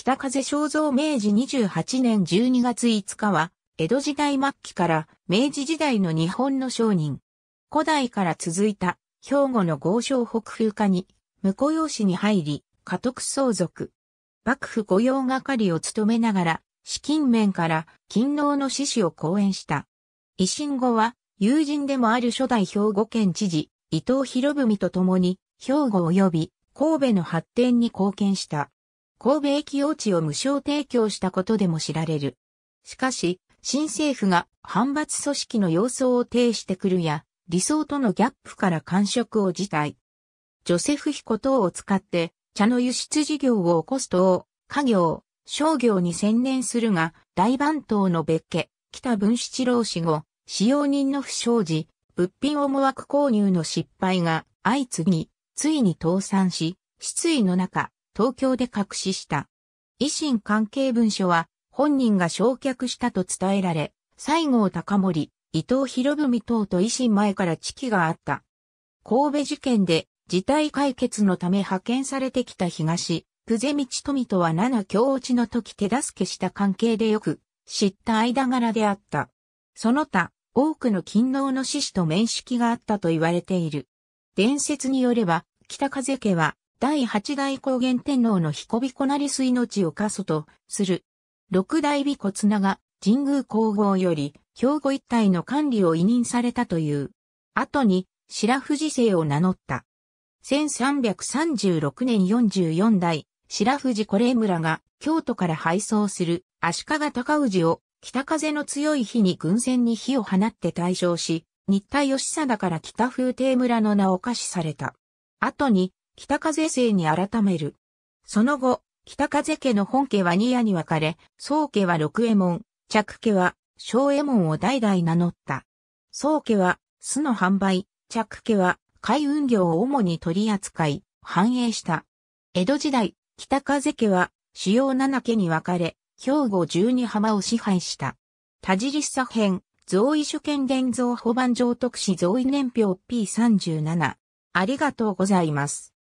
北風正造明治28年12月5日は、江戸時代末期から明治時代の日本の商人。古代から続いた兵庫の豪商北風化に、婿養子に入り、家督相続。幕府御用係を務めながら、資金面から勤労の志士を講演した。維新後は、友人でもある初代兵庫県知事、伊藤博文と共に、兵庫及び神戸の発展に貢献した。神戸駅用地を無償提供したことでも知られる。しかし、新政府が反発組織の様相を呈してくるや、理想とのギャップから感触を辞退。ジョセフ彦等を使って茶の輸出事業を起こすと、家業、商業に専念するが、大番頭の別家、北文七郎氏後、使用人の不祥事、物品思惑購入の失敗が相次ぎ、ついに倒産し、失意の中、東京で隠しした。維新関係文書は本人が焼却したと伝えられ、西郷隆盛、伊藤博文等と維新前から知気があった。神戸事件で事態解決のため派遣されてきた東、久世道富とは七教落ちの時手助けした関係でよく知った間柄であった。その他、多くの勤労の志士と面識があったと言われている。伝説によれば、北風家は第八代高原天皇の彦彦り水の地を過疎とする。六代尾骨長、神宮皇后より、兵庫一帯の管理を委任されたという。後に、白富士姓を名乗った。1336年44代、白富士是れ村が京都から配送する足利高氏を北風の強い日に軍船に火を放って対象し、日田義貞から北風亭村の名を貸しされた。後に北風姓に改める。その後、北風家の本家は二夜に分かれ、宗家は六右衛門、着家は小右衛門を代々名乗った。宗家は巣の販売、着家は海運業を主に取り扱い、繁栄した。江戸時代、北風家は主要七家に分かれ、兵庫十二浜を支配した。田尻左辺、造位主権伝蔵保番上特使造位年表 P37。ありがとうございます。